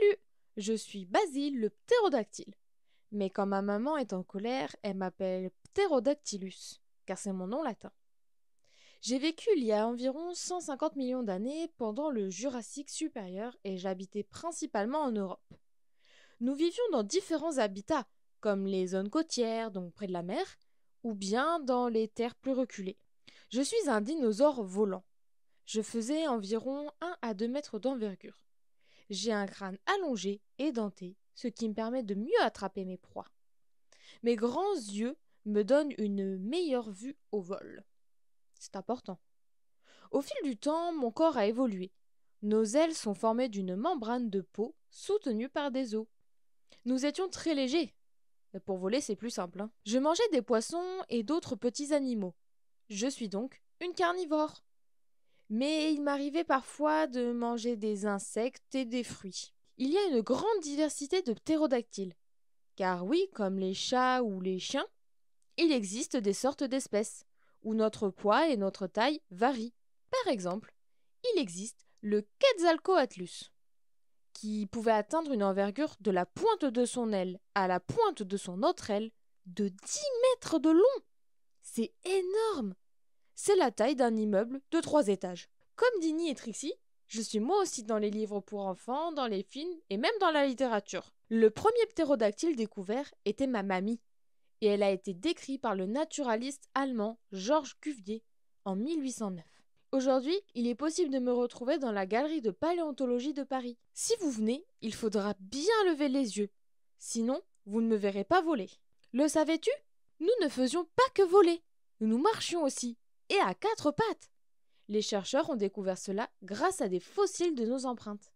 Salut, je suis Basile le ptérodactyle. Mais quand ma maman est en colère, elle m'appelle Pterodactylus, car c'est mon nom latin. J'ai vécu il y a environ 150 millions d'années pendant le Jurassique supérieur et j'habitais principalement en Europe. Nous vivions dans différents habitats, comme les zones côtières, donc près de la mer, ou bien dans les terres plus reculées. Je suis un dinosaure volant. Je faisais environ 1 à 2 mètres d'envergure. J'ai un crâne allongé et denté, ce qui me permet de mieux attraper mes proies. Mes grands yeux me donnent une meilleure vue au vol. C'est important. Au fil du temps, mon corps a évolué. Nos ailes sont formées d'une membrane de peau soutenue par des os. Nous étions très légers. Pour voler, c'est plus simple. Hein. Je mangeais des poissons et d'autres petits animaux. Je suis donc une carnivore mais il m'arrivait parfois de manger des insectes et des fruits. Il y a une grande diversité de ptérodactyles, car oui, comme les chats ou les chiens, il existe des sortes d'espèces où notre poids et notre taille varient. Par exemple, il existe le Quetzalcoatlus, qui pouvait atteindre une envergure de la pointe de son aile à la pointe de son autre aile de 10 mètres de long. C'est énorme c'est la taille d'un immeuble de trois étages. Comme Dini et Trixie, je suis moi aussi dans les livres pour enfants, dans les films et même dans la littérature. Le premier ptérodactyle découvert était ma mamie, et elle a été décrite par le naturaliste allemand Georges Cuvier en 1809. Aujourd'hui, il est possible de me retrouver dans la galerie de paléontologie de Paris. Si vous venez, il faudra bien lever les yeux, sinon vous ne me verrez pas voler. Le savais-tu Nous ne faisions pas que voler, nous nous marchions aussi, et à quatre pattes. Les chercheurs ont découvert cela grâce à des fossiles de nos empreintes.